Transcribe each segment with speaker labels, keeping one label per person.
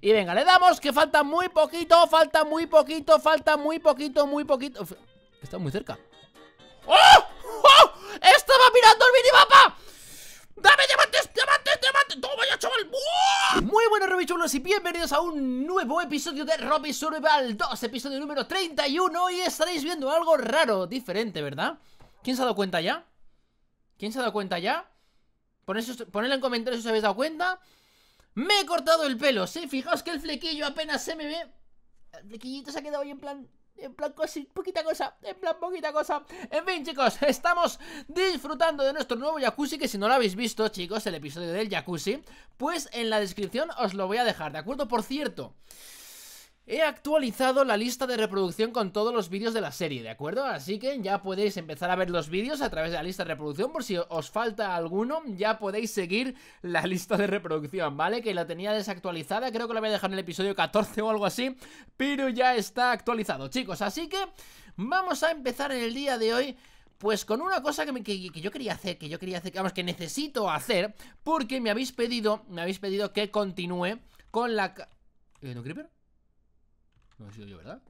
Speaker 1: Y venga, le damos que falta muy poquito, falta muy poquito, falta muy poquito, muy poquito. está muy cerca. ¡Oh! ¡Oh! ¡Estaba mirando el minimapa! ¡Dame diamantes, diamantes, diamantes! ¡Toma ya, chaval! Muy buenos Robichulos, y bienvenidos a un nuevo episodio de Robi Survival 2, episodio número 31. Y estaréis viendo algo raro, diferente, ¿verdad? ¿Quién se ha dado cuenta ya? ¿Quién se ha dado cuenta ya? Ponedlo en comentarios si os habéis dado cuenta. Me he cortado el pelo, ¿sí? Fijaos que el flequillo apenas se me ve. El flequillito se ha quedado ahí en plan en plan cosi, poquita cosa, en plan poquita cosa En fin chicos, estamos disfrutando de nuestro nuevo jacuzzi Que si no lo habéis visto chicos, el episodio del jacuzzi Pues en la descripción os lo voy a dejar, ¿de acuerdo? Por cierto... He actualizado la lista de reproducción con todos los vídeos de la serie, ¿de acuerdo? Así que ya podéis empezar a ver los vídeos a través de la lista de reproducción, por si os falta alguno, ya podéis seguir la lista de reproducción, ¿vale? Que la tenía desactualizada, creo que la voy a dejar en el episodio 14 o algo así, pero ya está actualizado, chicos. Así que vamos a empezar en el día de hoy pues con una cosa que, yo quería hacer, que yo quería hacer, que, vamos, que necesito hacer, porque me habéis pedido, me habéis pedido que continúe con la... un Creeper? No he sido yo, ¿verdad?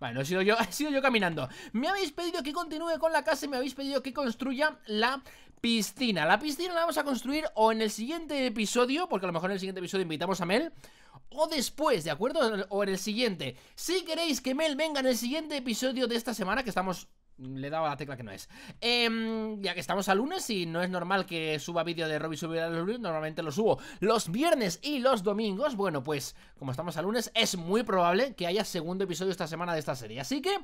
Speaker 1: Vale, no he sido yo, he sido yo caminando Me habéis pedido que continúe con la casa y me habéis pedido que construya la piscina La piscina la vamos a construir o en el siguiente episodio Porque a lo mejor en el siguiente episodio invitamos a Mel O después, ¿de acuerdo? O en el siguiente Si queréis que Mel venga en el siguiente episodio de esta semana Que estamos le he dado la tecla que no es. Em, ya que estamos a lunes y no es normal que suba vídeo de Robbie Survival normalmente lo subo los viernes y los domingos. Bueno, pues como estamos a lunes, es muy probable que haya segundo episodio esta semana de esta serie. Así que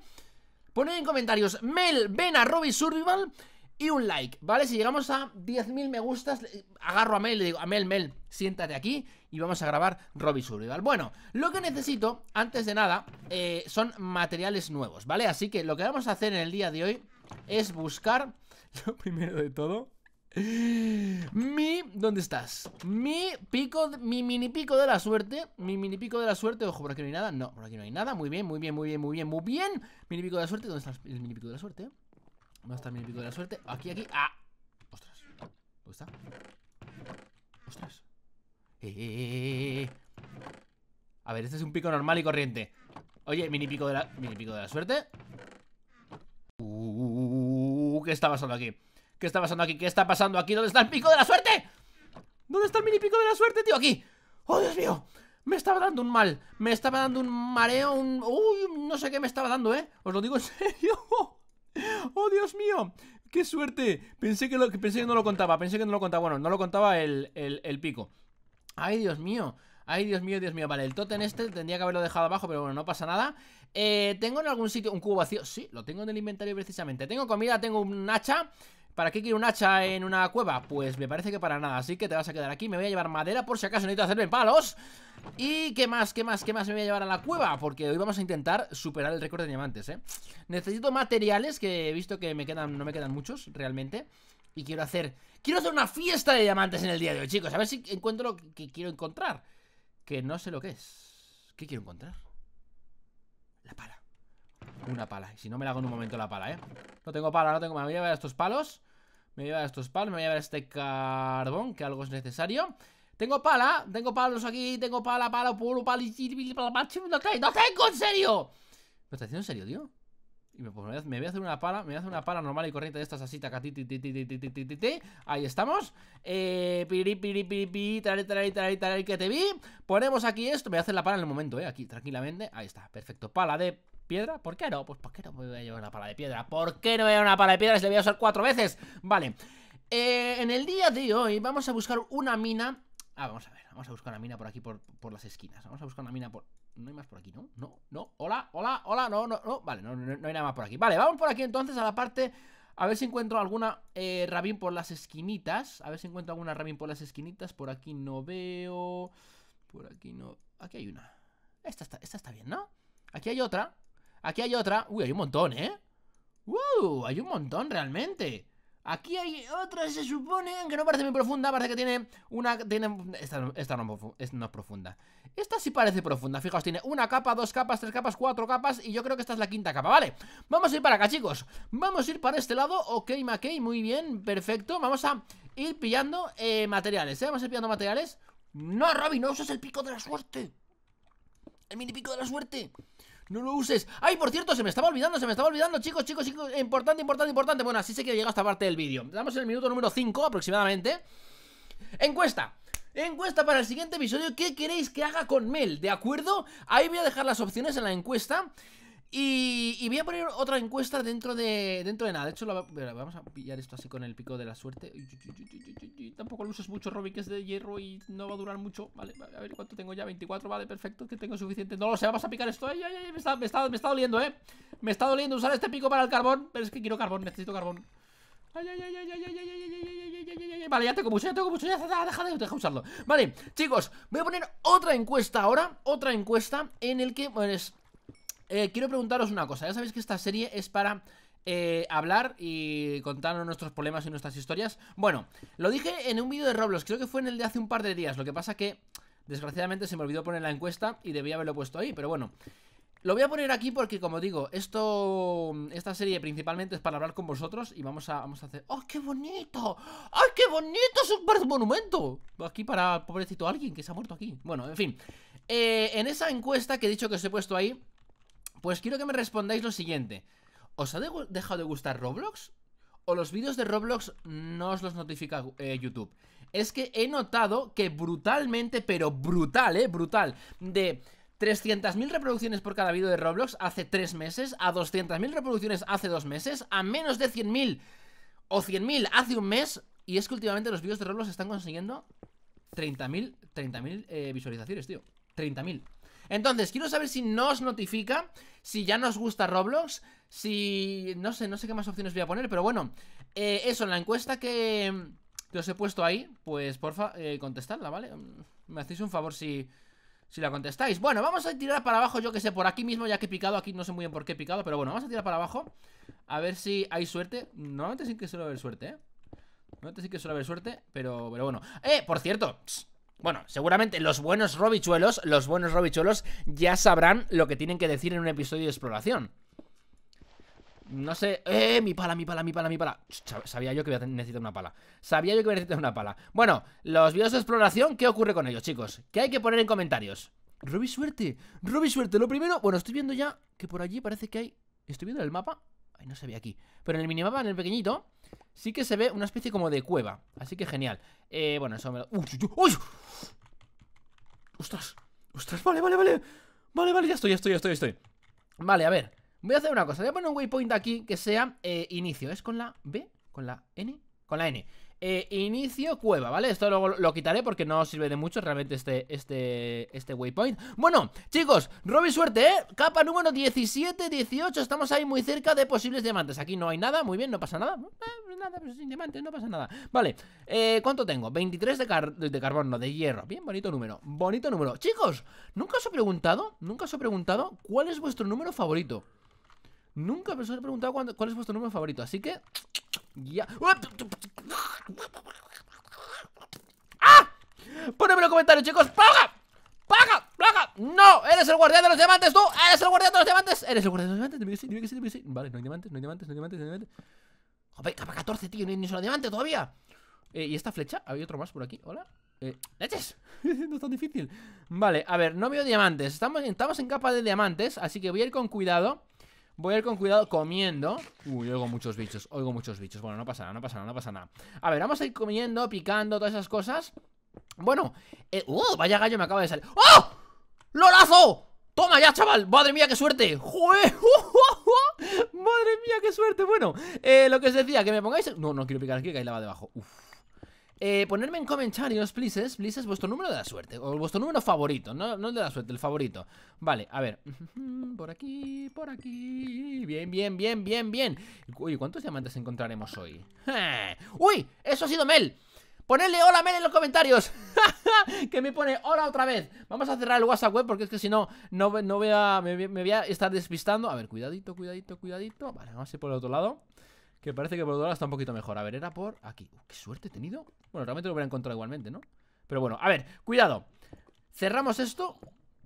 Speaker 1: poned en comentarios, Mel, ven a Robbie Survival y un like, ¿vale? Si llegamos a 10.000 me gustas, agarro a Mel y le digo, a Mel, Mel, siéntate aquí y vamos a grabar Robbie Survival. Bueno, lo que necesito, antes de nada, eh, son materiales nuevos, ¿vale? Así que lo que vamos a hacer en el día de hoy es buscar, lo primero de todo, mi... ¿Dónde estás? Mi pico, mi mini pico de la suerte Mi mini pico de la suerte, ojo, por aquí no hay nada No, por aquí no hay nada, muy bien, muy bien, muy bien, muy bien, muy bien Mini pico de la suerte, ¿dónde estás? el mini pico de la suerte? a estar mini pico de la suerte Aquí, aquí, ah Ostras, ¿dónde está? Ostras eh, eh, eh, A ver, este es un pico normal y corriente Oye, mini pico de la... Mini pico de la suerte uh, ¿Qué está pasando aquí? ¿Qué está pasando aquí? ¿Qué está pasando aquí? ¿Dónde está el pico de la suerte? ¿Dónde está el mini pico de la suerte, tío? Aquí ¡Oh, Dios mío! Me estaba dando un mal Me estaba dando un mareo Un... Uy, no sé qué me estaba dando, ¿eh? Os lo digo en serio ¡Oh, Dios mío! ¡Qué suerte! Pensé que, pensé que no lo contaba, pensé que no lo contaba. Bueno, no lo contaba el, el pico. ¡Ay, Dios mío! Ay, Dios mío, Dios mío. Vale, el totem este tendría que haberlo dejado abajo, pero bueno, no pasa nada. Eh, ¿Tengo en algún sitio un cubo vacío? Sí, lo tengo en el inventario precisamente. Tengo comida, tengo un hacha. ¿Para qué quiero un hacha en una cueva? Pues me parece que para nada, así que te vas a quedar aquí Me voy a llevar madera por si acaso necesito hacerme palos ¿Y qué más, qué más, qué más me voy a llevar a la cueva? Porque hoy vamos a intentar superar el récord de diamantes, ¿eh? Necesito materiales que he visto que me quedan, no me quedan muchos realmente Y quiero hacer, quiero hacer una fiesta de diamantes en el día de hoy, chicos A ver si encuentro lo que quiero encontrar Que no sé lo que es ¿Qué quiero encontrar? La pala Una pala, y si no me la hago en un momento la pala, ¿eh? No tengo pala, no tengo, me voy a llevar estos palos me voy a llevar estos palos, me voy a llevar este carbón, que algo es necesario. Tengo pala, tengo palos aquí, tengo pala, palo, pulo pala, no tengo, no tengo, en serio. ¿Me estás diciendo en serio, tío? Y pues me, voy a hacer una pala, me voy a hacer una pala normal y corriente de estas así, taca, ti, ti, ti, ti, ti, ti, ti, Ahí estamos. Eh, piri, piri, piri, piri, tarari, que te vi. Ponemos aquí esto, me voy a hacer la pala en el momento, eh, aquí, tranquilamente. Ahí está, perfecto. Pala de ¿Piedra? ¿Por qué no? Pues ¿por qué no voy a llevar una pala de piedra? ¿Por qué no voy a llevar una pala de piedra si la voy a usar cuatro veces? Vale. Eh, en el día de hoy vamos a buscar una mina... Ah, vamos a ver. Vamos a buscar una mina por aquí, por, por las esquinas. Vamos a buscar una mina por... No hay más por aquí, ¿no? No, no. Hola, hola, hola. No, no, no. Vale, no, no, hay nada más por aquí. Vale, vamos por aquí entonces a la parte... A ver si encuentro alguna eh, rabín por las esquinitas. A ver si encuentro alguna rabín por las esquinitas. Por aquí no veo. Por aquí no. Aquí hay una. Esta está, esta está bien, ¿no? Aquí hay otra. Aquí hay otra. Uy, hay un montón, ¿eh? ¡Wow! Hay un montón realmente. Aquí hay otra, se supone, que no parece muy profunda, parece que tiene una... Tiene, esta, no, es profunda. Esta sí parece profunda, fijaos, tiene una capa, dos capas, tres capas, cuatro capas y yo creo que esta es la quinta capa, ¿vale? Vamos a ir para acá, chicos. Vamos a ir para este lado, ok, Mackey, muy bien, perfecto. Vamos a ir pillando eh, materiales, ¿eh? Vamos a ir pillando materiales. ¡No, Robin, no es el pico de la suerte! ¡El mini pico de la suerte! No lo uses. ¡Ay, por cierto! Se me estaba olvidando, se me estaba olvidando, chicos, chicos, chicos. Importante, importante, importante. Bueno, así sé que llega esta parte del vídeo. Damos el minuto número 5 aproximadamente. Encuesta. Encuesta para el siguiente episodio, ¿qué queréis que haga con Mel? ¿De acuerdo? Ahí voy a dejar las opciones en la encuesta y, voy a poner otra encuesta dentro de dentro de nada. De hecho, vamos a pillar esto así con el pico de la suerte. Tampoco lo usas mucho, Robin, que es de hierro y no va a durar mucho. Vale, a ver cuánto tengo ya. 24, vale, perfecto, que tengo suficiente. No lo sé, vamos a picar esto. me, está, doliendo, eh. Me está doliendo usar este pico para el carbón. Pero es que quiero carbón, necesito carbón. Vale, ya tengo mucho, ya tengo mucho, ya deja de, usarlo Vale, chicos, voy a poner otra encuesta ahora Otra encuesta en el que, es eh, quiero preguntaros una cosa. Ya sabéis que esta serie es para eh, hablar y contarnos nuestros problemas y nuestras historias. Bueno, lo dije en un vídeo de Roblox, creo que fue en el de hace un par de días. Lo que pasa que, desgraciadamente, se me olvidó poner la encuesta y debía haberlo puesto ahí, pero bueno. Lo voy a poner aquí porque, como digo, esto, esta serie principalmente es para hablar con vosotros y vamos a, vamos a hacer... ¡Oh, qué bonito! ¡Ay, qué bonito! ¡Es un monumento! Aquí para, pobrecito, alguien que se ha muerto aquí. Bueno, en fin. Eh, en esa encuesta que he dicho que os he puesto ahí, pues quiero que me respondáis lo siguiente. ¿Os ha dejado de gustar Roblox? ¿O los vídeos de Roblox no os los notifica eh, YouTube? Es que he notado que brutalmente, pero brutal, ¿eh? Brutal. De 300.000 reproducciones por cada vídeo de Roblox hace 3 meses, a 200.000 reproducciones hace 2 meses, a menos de 100.000 o 100.000 hace un mes. Y es que últimamente los vídeos de Roblox están consiguiendo 30.000 30 eh, visualizaciones, tío. 30.000. Entonces, quiero saber si nos notifica, si ya nos gusta Roblox, si... no sé, no sé qué más opciones voy a poner, pero bueno, eh, eso, en la encuesta que, os he puesto ahí, pues porfa, eh, contestadla, ¿vale? Mm, me hacéis un favor si... Si la contestáis Bueno, vamos a tirar para abajo, yo que sé, por aquí mismo Ya que he picado, aquí no sé muy bien por qué he picado Pero bueno, vamos a tirar para abajo A ver si hay suerte Normalmente sí que suele haber suerte, ¿eh? Normalmente sí que suele haber suerte, pero, pero bueno ¡Eh! Por cierto, bueno, seguramente los buenos robichuelos, los buenos robichuelos ya sabrán lo que tienen que decir en un episodio de exploración. No sé... ¡Eh! Mi pala, mi pala, mi pala, mi pala. Sabía yo que voy a necesitar una pala. Sabía yo que iba a necesitar una pala. Bueno, los videos de exploración, ¿qué ocurre con ellos, chicos? ¿Qué hay que poner en comentarios? Robi suerte, Robi suerte. Lo primero, bueno, estoy viendo ya que por allí parece que hay... ¿Estoy viendo el mapa? Ay, no se ve aquí. Pero en el minimapa, en el pequeñito, sí que se ve una especie como de cueva. Así que genial. Eh, bueno, eso me lo... ¡Uy, uy, uy! ostras ¡Ostras! Vale, vale, vale. Vale, vale, ya estoy, ya estoy, ya estoy, ya estoy. Vale, a ver. Voy a hacer una cosa. Voy a poner un waypoint aquí que sea eh, inicio. ¿Es con la B? ¿Con la N? Con la N. Eh, inicio cueva, ¿vale? Esto luego lo quitaré porque no sirve de mucho realmente este, este, este waypoint Bueno, chicos, Robby suerte, ¿eh? Capa número 17, 18 Estamos ahí muy cerca de posibles diamantes Aquí no hay nada, muy bien, no pasa nada eh, Nada, pues sin diamantes, no pasa nada Vale, eh, ¿cuánto tengo? 23 de, car de carbono, de hierro Bien, bonito número, bonito número Chicos, ¿nunca os he preguntado? ¿Nunca os he preguntado cuál es vuestro número favorito? Nunca me he preguntado cuál es vuestro número favorito, así que... Ya... ¡Ah! Ponedme en los comentarios, chicos ¡Paga! ¡Paga! ¡Paga! ¡No! ¡Eres el guardián de los diamantes, tú! ¡Eres el guardián de los diamantes! ¡Eres el guardián de los diamantes! Dime que sí, dime que sí, dime que sí Vale, no hay diamantes, no hay diamantes, no hay diamantes, no hay diamantes Joder, capa 14, tío, no hay ni solo diamante todavía eh, ¿Y esta flecha? ¿Había otro más por aquí? ¿Hola? Eh, ¡Leches! no es tan difícil Vale, a ver, no veo diamantes Estamos, estamos en capa de diamantes Así que voy a ir con cuidado Voy a ir con cuidado comiendo Uy, oigo muchos bichos, oigo muchos bichos Bueno, no pasa nada, no pasa nada, no pasa nada A ver, vamos a ir comiendo, picando, todas esas cosas Bueno, eh, ¡oh! Vaya gallo me acaba de salir ¡Oh! ¡Lolazo! Toma ya, chaval, madre mía, qué suerte ¡Jue! madre mía, qué suerte Bueno, eh, lo que os decía, que me pongáis... No, no quiero picar aquí, que hay la va debajo Uf eh, ponerme en comentarios, please, please, vuestro número de la suerte. O vuestro número favorito, no, el de la suerte, el favorito. Vale, a ver. Por aquí, por aquí. Bien, bien, bien, bien, bien. Uy, ¿cuántos diamantes encontraremos hoy? ¡Uy! ¡Eso ha sido Mel! Ponerle hola Mel en los comentarios Que me pone hola otra vez Vamos a cerrar el WhatsApp web porque es que si no No, voy me, me voy a estar despistando A ver, cuidadito, cuidadito, cuidadito Vale, vamos a ir por el otro lado que parece que por otro está un poquito mejor. A ver, era por aquí. Uh, ¡Qué suerte he tenido! Bueno, realmente lo hubiera encontrado igualmente, ¿no? Pero bueno, a ver, cuidado. Cerramos esto.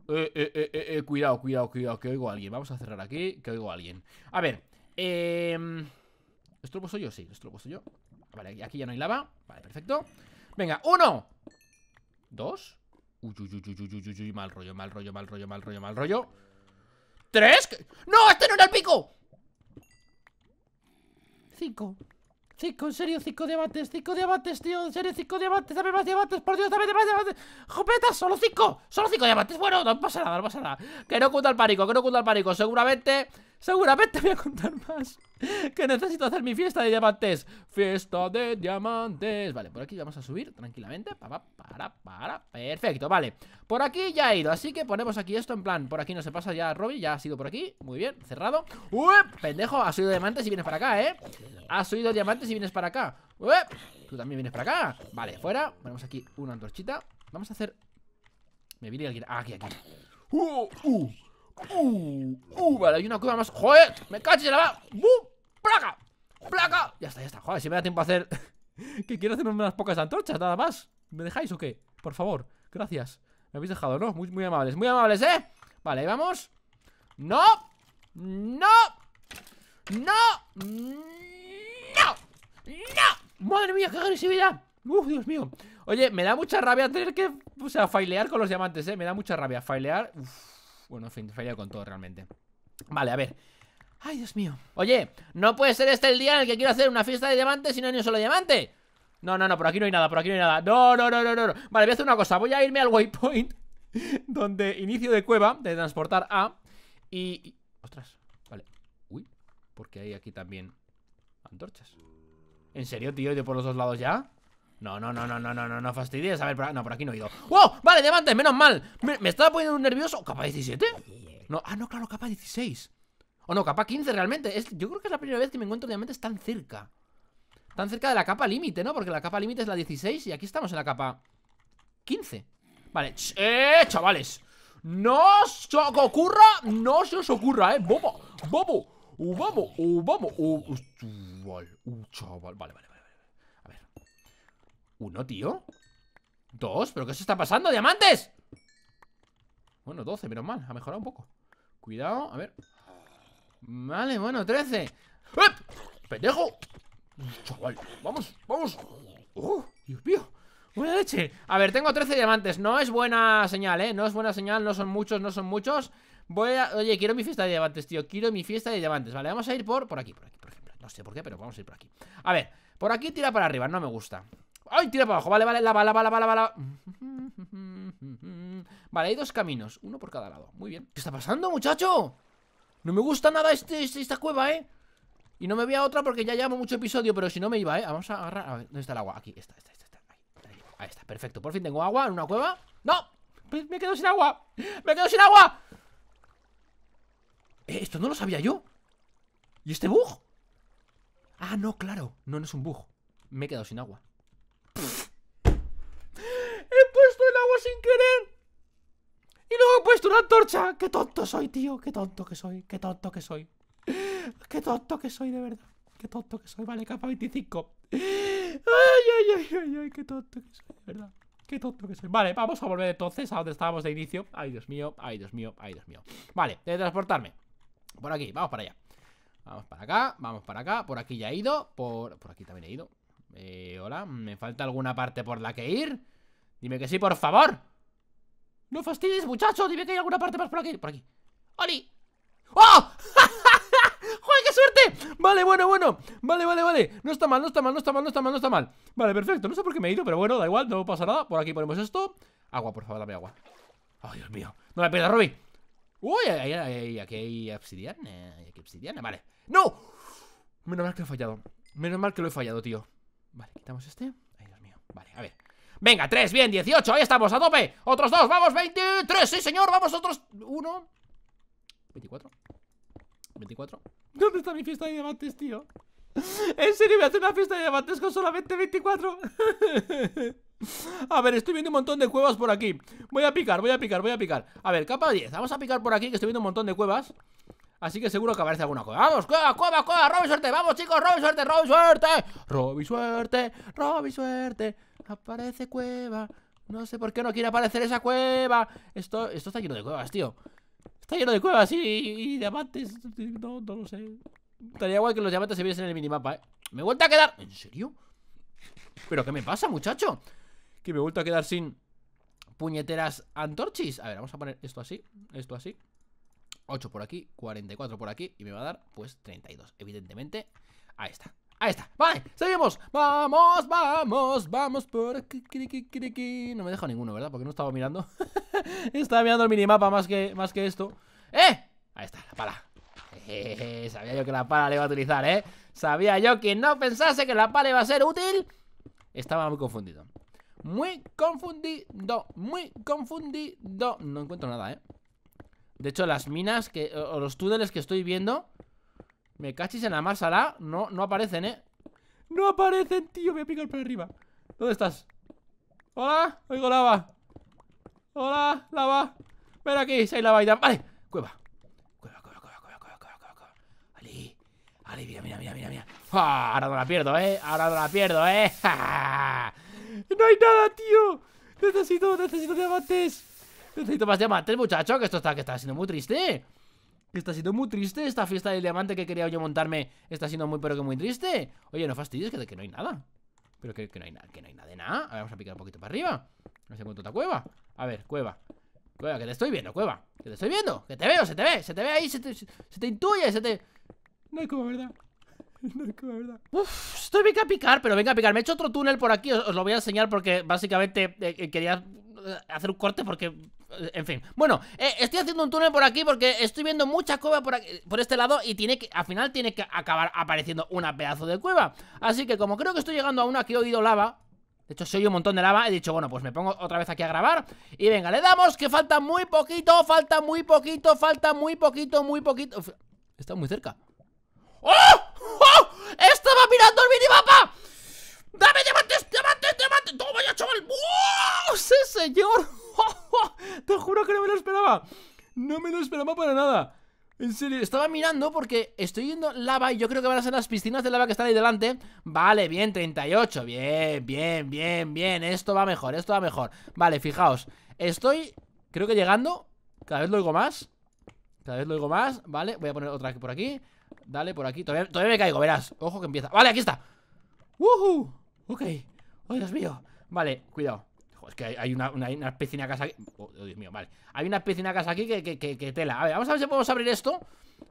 Speaker 1: Eh, eh, eh, eh, eh cuidado, cuidado, cuidado, que oigo a alguien. Vamos a cerrar aquí, que oigo a alguien. A ver, em, ¿esto lo puesto yo? Sí, esto lo puesto yo. Vale, aquí ya no hay lava. Vale, perfecto. Venga, uno. Dos. Uy, uy, uy, uy, uy, uy, uy, mal rollo, mal rollo, mal rollo, mal rollo, mal rollo. Tres. ¡No! ¡Este no era el pico! Cinco. Cinco, en serio, cinco diamantes cinco diamantes, tío, en serio, cinco diamantes dame más diamantes, por Dios, dame más diamantes ¡Jopetas! ¡Solo cinco! ¡Solo cinco diamantes Bueno, no pasa nada, no pasa nada. Que no cunda el pánico, que no cunda el pánico. Seguramente, seguramente voy a contar más. que necesito hacer mi fiesta de diamantes. Fiesta de diamantes. Vale, por aquí vamos a subir tranquilamente. Para, para, para. Perfecto, vale. Por aquí ya he ido, así que ponemos aquí esto en plan. Por aquí no se pasa ya, Robby. Ya ha sido por aquí. Muy bien, cerrado. ¡Uy! Pendejo, has subido diamantes y vienes para acá, ¿eh? Ha subido diamantes y vienes para acá. ¡Uy! Tú también vienes para acá. Vale, fuera. Ponemos aquí una antorchita. Vamos a hacer. Me viene alguien. Ah, aquí, aquí. ¡Uh! ¡Uh! ¡Uh! ¡Uh! Vale, hay una cueva más. ¡Joder! ¡Me cacho y la va! ¡Bum! ¡Uh! ¡Placa! ¡Placa! Ya está, ya está. Joder, si me da tiempo a hacer... que quiero hacer unas pocas antorchas, nada más. ¿Me dejáis o qué? Por favor, gracias. Me habéis dejado, ¿no? Muy, muy amables, muy amables, ¿eh? Vale, vamos. ¡No! ¡No! ¡No! ¡No! ¡No! ¡Madre mía, qué agresividad! ¡Uf, Dios mío! Oye, me da mucha rabia tener que... O sea, failear con los diamantes, ¿eh? Me da mucha rabia. Failear... Bueno, en fin, faileo con todo realmente. Vale, a ver. Ay, Dios mío. Oye, no puede ser este el día en el que quiero hacer una fiesta de diamantes y no hay ni un solo diamante. No, no, no, por aquí no hay nada, por aquí no hay nada. No, no, no, no, no. Vale, voy a hacer una cosa. Voy a irme al waypoint donde inicio de cueva, de transportar a. Y. Ostras, vale. Uy, porque hay aquí también antorchas. ¿En serio, tío? de por los dos lados ya? No, no, no, no, no, no, no, no fastidies. A ver, ah, no, por aquí no he ido. ¡Wow! Vale, diamantes, menos mal. Me, estaba poniendo nervioso. ¿Capa 17? No, ah, no, claro, capa 16. O no, capa 15 realmente. Es, yo creo que es la primera vez que me encuentro diamantes tan cerca. Tan cerca de la capa límite, ¿no? Porque la capa límite es la 16 y aquí estamos en la capa 15. Vale. ¡Eh, chavales! ¡No se os ocurra! ¡No se os ocurra, eh! ¡Bobo! ¡Bobo! ¡Uh, vamos! ¡Uh, vamos! ¡Uh, chaval! Vale, vale, vale. A ver. Uno, tío. Dos. ¿Pero qué se está pasando, diamantes? Bueno, doce, menos mal. Ha mejorado un poco. Cuidado. A ver. Vale, bueno, 13 ¡Pendejo! Chaval, vamos, vamos ¡Oh, Dios mío! ¡Buena leche! A ver, tengo 13 diamantes No es buena señal, ¿eh? No es buena señal, no son muchos, no son muchos Voy a... Oye, quiero mi fiesta de diamantes, tío Quiero mi fiesta de diamantes, vale, vamos a ir por... Por aquí, por aquí, por ejemplo No sé por qué, pero vamos a ir por aquí A ver, por aquí tira para arriba, no me gusta ¡Ay, tira para abajo! Vale, vale, la la bala, lava, bala Vale, hay dos caminos Uno por cada lado, muy bien ¿Qué está pasando, muchacho? No me gusta nada este, este, esta cueva, ¿eh? Y no me voy a otra porque ya llevo mucho episodio Pero si no me iba, ¿eh? Vamos a agarrar... A ver, ¿dónde está el agua? Aquí, está, está, está, está. Ahí, ahí está, perfecto Por fin tengo agua en una cueva ¡No! Pues me quedo sin agua ¡Me quedo sin agua! Eh, esto no lo sabía yo ¿Y este bug? Ah, no, claro No, no es un bug Me he quedado sin agua He puesto el agua sin querer y luego he puesto una antorcha. Qué tonto soy, tío. Qué tonto que soy. Qué tonto que soy. Qué tonto que soy, de verdad. Qué tonto que soy. Vale, capa 25. Ay, ay, ay, ay, ay. Qué tonto que soy, de verdad. Qué tonto que soy. Vale, vamos a volver entonces a donde estábamos de inicio. Ay, Dios mío. Ay, Dios mío. Ay, Dios mío. Vale, de transportarme. Por aquí, vamos para allá. Vamos para acá, vamos para acá. Por aquí ya he ido. Por, por aquí también he ido. Eh, hola, ¿me falta alguna parte por la que ir? Dime que sí, por favor. No fastidies, muchacho. Dime que hay alguna parte más por aquí. Por aquí. ¡Oli! ¡Oh! ¡Joder, qué suerte! Vale, bueno, bueno Vale, vale, vale No está mal, no está mal, no está mal, no está mal, no está mal Vale, perfecto No sé por qué me he ido, pero bueno, da igual No pasa nada Por aquí ponemos esto Agua, por favor, dame agua Ay, Dios mío No la pierdas, Robby Uy, ahí, ay! aquí hay obsidiana Aquí hay obsidiana, vale ¡No! Menos mal que he fallado Menos mal que lo he fallado, tío Vale, quitamos este Ay, Dios mío Vale, a ver Venga, 3, bien, 18, ahí estamos, a tope Otros dos, vamos, 23, sí señor, vamos, otros 1 24 24 ¿Dónde está mi fiesta de diamantes, tío? ¿En serio me hace una fiesta de diamantes con solamente 24? a ver, estoy viendo un montón de cuevas por aquí Voy a picar, voy a picar, voy a picar A ver, capa 10, vamos a picar por aquí que estoy viendo un montón de cuevas Así que seguro que aparece alguna cueva ¡Vamos, cueva, cueva, cueva! ¡Robi suerte! ¡Vamos, chicos! ¡Robi suerte, robi suerte! ¡Robi suerte, robi suerte! Aparece cueva. No sé por qué no quiere aparecer esa cueva. Esto, esto está lleno de cuevas, tío. Está lleno de cuevas y, y, diamantes. No, no lo sé. Estaría guay que los diamantes se viesen en el minimapa, ¿eh? Me he vuelto a quedar... ¿En serio? ¿Pero qué me pasa, muchacho? Que me he vuelto a quedar sin puñeteras antorchis. A ver, vamos a poner esto así, esto así. 8 por aquí, 44 por aquí y me va a dar pues 32, evidentemente. Ahí está. Ahí está, vale, seguimos Vamos, vamos, vamos por aquí No me dejo ninguno, ¿verdad? Porque no estaba mirando Estaba mirando el minimapa más que, más que esto ¡Eh! Ahí está, la pala eh, eh, eh, Sabía yo que la pala le iba a utilizar, ¿eh? Sabía yo que no pensase que la pala iba a ser útil Estaba muy confundido Muy confundido Muy confundido No encuentro nada, ¿eh? De hecho, las minas que, o los túneles que estoy viendo me cachis en la marsala? No, no aparecen, ¿eh? No aparecen, tío. Voy a picar por arriba. ¿Dónde estás? Hola, oigo lava. Hola, lava. Ven aquí, si hay lava y Vale, cueva. Cueva, cueva, cueva, cueva, cueva, cueva, cueva. Ali, Ali, mira, mira, mira, mira. ahora no la pierdo, ¿eh? Ahora no la pierdo, ¿eh? no hay nada, tío. Necesito, necesito diamantes. Necesito más diamantes, muchacho, que esto está, que está siendo muy triste está siendo muy triste esta fiesta del diamante que quería yo montarme. Está siendo muy, pero que muy triste. Oye, no fastidies, que, que no hay nada. Pero que, no hay nada, que no hay nada de nada. A ver, vamos a picar un poquito para arriba. No sé cuánto cueva. A ver, cueva. Cueva, que te estoy viendo, cueva. Que te estoy viendo. Que te veo, se te ve, se te ve ahí, se te, intuye, se te. No hay como ¿verdad? No hay como ¿verdad? Uf, estoy venga a picar, pero venga a picar. Me he hecho otro túnel por aquí, os, lo voy a enseñar porque básicamente eh, eh, quería hacer un corte porque en fin. Bueno, eh, estoy haciendo un túnel por aquí porque estoy viendo mucha cueva por, este lado y tiene que, al final tiene que acabar apareciendo una pedazo de cueva. Así que como creo que estoy llegando a una que he oído lava, de hecho, se oye un montón de lava. He dicho, bueno, pues me pongo otra vez aquí a grabar. Y venga, le damos que falta muy poquito, falta muy poquito, falta muy poquito, muy poquito. está muy cerca. ¡Oh! ¡Oh! ¡Estaba mirando el mapa! ¡Dame diamantes, diamantes, diamantes! ¡Toma ya, chaval! ¡Oh! ¡Sí, señor! Te juro que no me lo esperaba. No me lo esperaba para nada. En serio, estaba mirando porque estoy yendo lava y yo creo que van a ser las piscinas de lava que están ahí delante Vale, bien, 38, bien, bien, bien, bien, esto va mejor, esto va mejor Vale, fijaos, estoy, creo que llegando, cada vez lo oigo más Cada vez lo oigo más, vale, voy a poner otra por aquí Dale, por aquí, todavía, me caigo, verás, ojo que empieza Vale, aquí está ¡Woohoo! Ok, hoy Dios mío Vale, cuidado es que hay una, una, piscina casa aquí. Oh, Dios mío, vale. Hay una piscina casa aquí que, que, tela. A ver, vamos a ver si podemos abrir esto.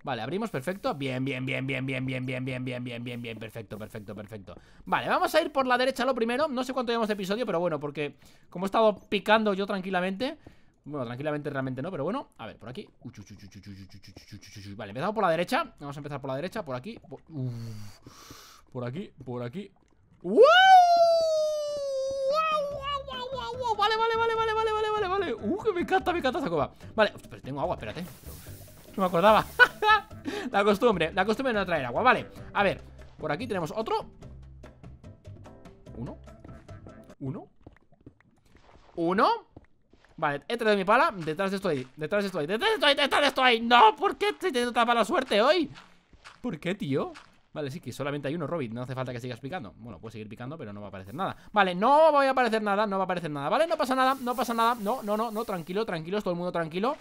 Speaker 1: Vale, abrimos, perfecto. Bien, bien, bien, bien, bien, bien, bien, bien, bien, bien, bien, bien. Perfecto, perfecto, perfecto. Vale, vamos a ir por la derecha lo primero. No sé cuánto llevamos de episodio, pero bueno, porque como he estado picando yo tranquilamente. Bueno, tranquilamente realmente no, pero bueno A ver, por aquí Vale, empezamos por la derecha Vamos a empezar por la derecha, por aquí Por, aquí, por aquí ¡Wow! vale, vale, vale, vale, vale, vale, vale, vale. Uh, que me encanta, me encanta esa coba. Vale, pero tengo agua, espérate. No me acordaba. la costumbre, la costumbre de no traer agua, vale. A ver, por aquí tenemos otro. Uno. Uno. Uno. Vale, he traído mi pala. Detrás de esto ahí, detrás de esto ahí, detrás de esto ahí, detrás de esto ahí. No, ¿por qué estoy teniendo tanta mala suerte hoy? ¿Por qué, tío? Vale, sí, que solamente hay uno, Robin. No hace falta que sigas picando. Bueno, puede seguir picando, pero no va a aparecer nada. Vale, no voy a aparecer nada, no va a aparecer nada. Vale, no pasa nada, no pasa nada. No, no, no, no, tranquilo, tranquilo todo el mundo tranquilo.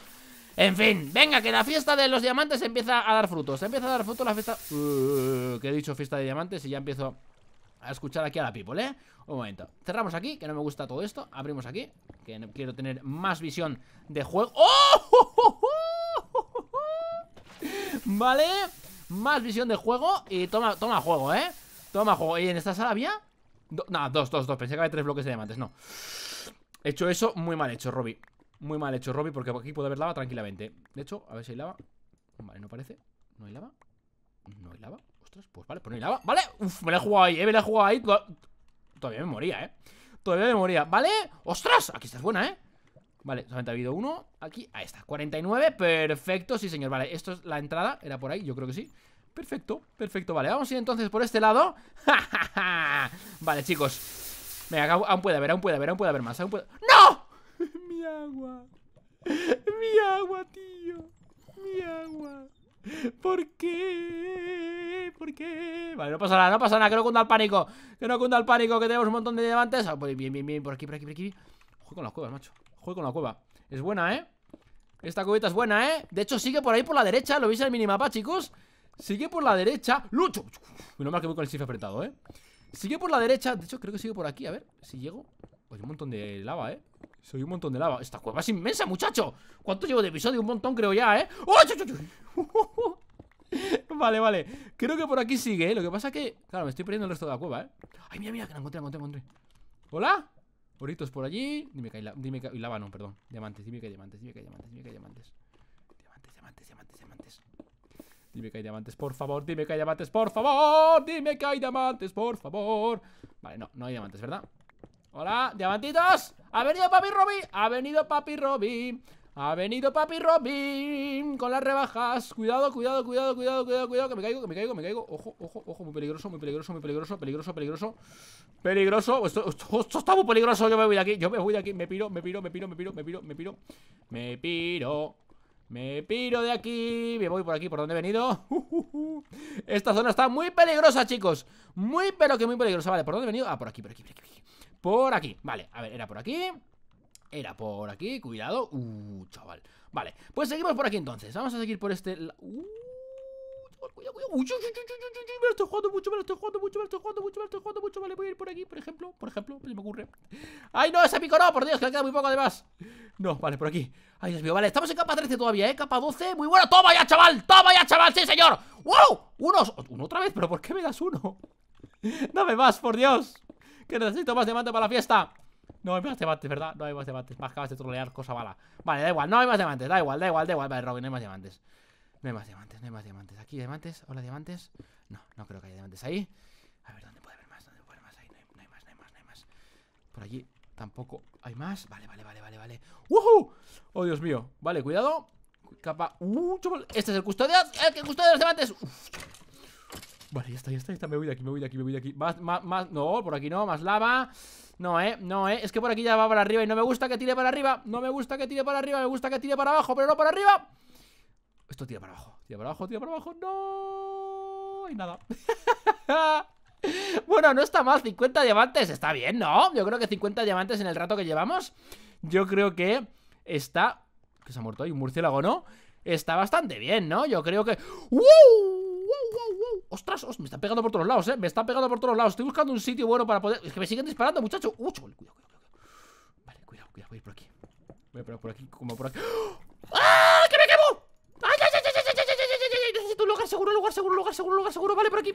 Speaker 1: En fin, venga, que la fiesta de los diamantes empieza a dar frutos. Empieza a dar frutos la fiesta. Uh, que he dicho fiesta de diamantes y ya empiezo a escuchar aquí a la people, ¿eh? Un momento. Cerramos aquí, que no me gusta todo esto. Abrimos aquí, que quiero tener más visión de juego. ¡Oh! Vale. Más visión de juego y toma, toma juego, ¿eh? Toma juego. ¿Y en esta sala había? no, dos, dos, dos. Pensé que había tres bloques de diamantes, no. He hecho eso, muy mal hecho, Robby. Muy mal hecho, Robby, porque aquí puede haber lava tranquilamente. De hecho, a ver si hay lava. Vale, no parece. ¿No hay lava? ¿No hay lava? Ostras, pues vale, pues lava. Vale, Uf, me la he jugado ahí, eh, me la he jugado ahí. Todavía me moría, eh. Todavía me moría, ¿vale? ¡Ostras! Aquí estás buena, eh. Vale, solamente ha habido uno Aquí, ahí está, 49, perfecto Sí señor, vale, esto es la entrada, era por ahí, yo creo que sí Perfecto, perfecto, vale Vamos a ir entonces por este lado Vale, chicos aún puede haber, aún puede haber, aún puede haber más aún puede... ¡No! Mi agua Mi agua, tío Mi agua ¿Por qué? ¿Por qué? Vale, no pasa nada, no pasa nada, que no cunda el pánico Que no cunda el pánico, que tenemos un montón de diamantes ah, pues Bien, bien, bien, por aquí, por aquí, por aquí juega con las cuevas, macho Juego con la cueva Es buena, ¿eh? Esta cubeta es buena, ¿eh? De hecho, sigue por ahí por la derecha ¿Lo veis en el minimapa, chicos? Sigue por la derecha ¡Lucho! Menos mal que voy con el shift apretado, ¿eh? Sigue por la derecha De hecho, creo que sigue por aquí A ver si llego hay un montón de lava, ¿eh? Soy un montón de lava Esta cueva es inmensa, muchacho ¿Cuánto llevo de episodio? Un montón, creo ya, ¿eh? ¡Oh! Vale, vale Creo que por aquí sigue, ¿eh? Lo que pasa que... Claro, me estoy perdiendo el resto de la cueva, ¿eh? Ay, mira, mira, que la encontré, la encontré, encontré ¿Hola? Oritos por allí. Dime que hay la, dime perdón. Diamantes, dime que hay diamantes, dime que hay diamantes, dime que hay diamantes. Diamantes, diamantes, diamantes, diamantes. Dime que hay diamantes, por favor, dime que hay diamantes, por favor. Dime que hay diamantes, por favor. Vale, no, no hay diamantes, ¿verdad? Hola, diamantitos. Ha venido papi robi Ha venido papi robi ha venido papi Robin con las rebajas. Cuidado, cuidado, cuidado, cuidado, cuidado, cuidado. Que me caigo, que me caigo, me caigo. Ojo, ojo, ojo. Muy peligroso, muy peligroso, muy peligroso, peligroso, peligroso. Peligroso. Esto, esto, está muy peligroso. Yo me voy de aquí, yo me voy de aquí. Me piro, me piro, me piro, me piro, me piro, me piro. Me piro. Me piro de aquí, me voy por aquí, por donde he venido Esta zona está muy peligrosa, chicos Muy, pero que muy peligrosa Vale, ¿por dónde he venido? Ah, por aquí, por aquí, por aquí Por aquí, vale, a ver, era por aquí era por aquí, cuidado. Uh, chaval. Vale, pues seguimos por aquí entonces. Vamos a seguir por este... Uh, cuidado, cuidado. me lo estoy jugando mucho, me lo estoy jugando mucho, me lo estoy jugando mucho, estoy jugando mucho. Vale, voy a ir por aquí, por ejemplo, por ejemplo, se me ocurre. ¡Ay, no! Ese pico no, por Dios, que le queda muy poco además. No, vale, por aquí. Ay, Dios mío, vale, estamos en capa 13 todavía, ¿eh? Capa 12, muy bueno. ¡Toma ya, chaval! ¡Toma ya, chaval! ¡Sí, señor! ¡Wow! Unos, uno otra vez, pero ¿por qué me das uno? Dame más, por Dios. Que necesito más diamante para la fiesta. No hay más diamantes, ¿verdad? No hay más diamantes. Más acabas de trolear, cosa mala. Vale, da igual, no hay más diamantes, da igual, da igual, da igual. Vale, Robin, no hay más diamantes. No hay más diamantes, no hay más diamantes. Aquí diamantes, hola diamantes. No, no creo que haya diamantes ahí. A ver, ¿dónde puede haber más? ¿Dónde puede haber más? Ahí no hay, más, no hay más, no hay más. Por allí tampoco hay más. Vale, vale, vale, vale, vale. ¡Woohoo! Oh, Dios mío. Vale, cuidado. Capa. ¡Uh, Este es el custodio. ¡El que de los diamantes! ¡Uf! Vale, ya está, ya está, ya está, me voy de aquí, me voy de aquí, me voy de aquí Más, más, más, no, por aquí no, más lava No, eh, no, eh, es que por aquí ya va para arriba Y no me gusta que tire para arriba, no me gusta que tire para arriba Me gusta que tire para abajo, pero no para arriba Esto tira para abajo, tira para abajo, tira para abajo No, y nada Bueno, no está mal, 50 diamantes Está bien, ¿no? Yo creo que 50 diamantes en el rato que llevamos Yo creo que está... Que se ha muerto ahí un murciélago, ¿no? Está bastante bien, ¿no? Yo creo que... ¡Uh! Ostras, ostras, me están pegando por todos lados, eh. Me están pegando por todos lados. Estoy buscando un sitio bueno para poder. Es que me siguen disparando, muchacho. Uy, uh, cuidado, cuidado, cuidado. Vale, cuidado, cuidado. Voy a ir por aquí. Voy a ir por aquí, como por aquí. ¡Ah! ¡Que me quemo! ¡Ay, ay, ay, ay, ay, ay, ay, ay! Necesito un lugar seguro, lugar seguro, lugar seguro, lugar seguro. Vale, por aquí.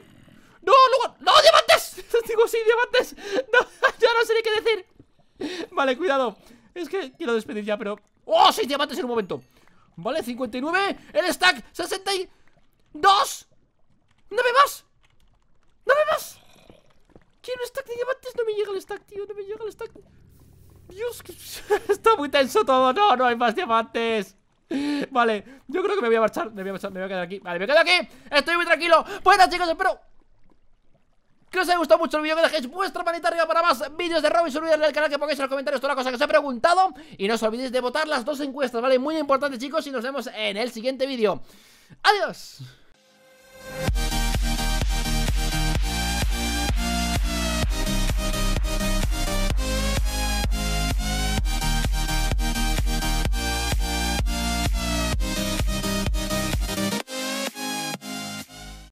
Speaker 1: ¡No, lugar! ¡No, diamantes! Digo, sí, diamantes. No, ya no sé ni qué decir. Vale, cuidado. Es que quiero despedir ya, pero. ¡Oh! ¡Seis diamantes en un momento! Vale, 59. El stack, 62. ¡No me vas! ¡No me vas! Quiero un stack de diamantes, no me llega el stack, tío No me llega el stack Dios, está muy tenso todo No, no hay más diamantes Vale, yo creo que me voy a marchar Me voy a marchar, me voy a quedar aquí Vale, me quedo aquí Estoy muy tranquilo Bueno, chicos, espero que os haya gustado mucho el vídeo, que dejéis vuestra manita arriba para más vídeos de Robin, darle al canal, que pongáis en los comentarios toda la cosa que os he preguntado y no os olvidéis de votar las dos encuestas, ¿vale? Muy importante chicos y nos vemos en el siguiente vídeo. ¡Adiós!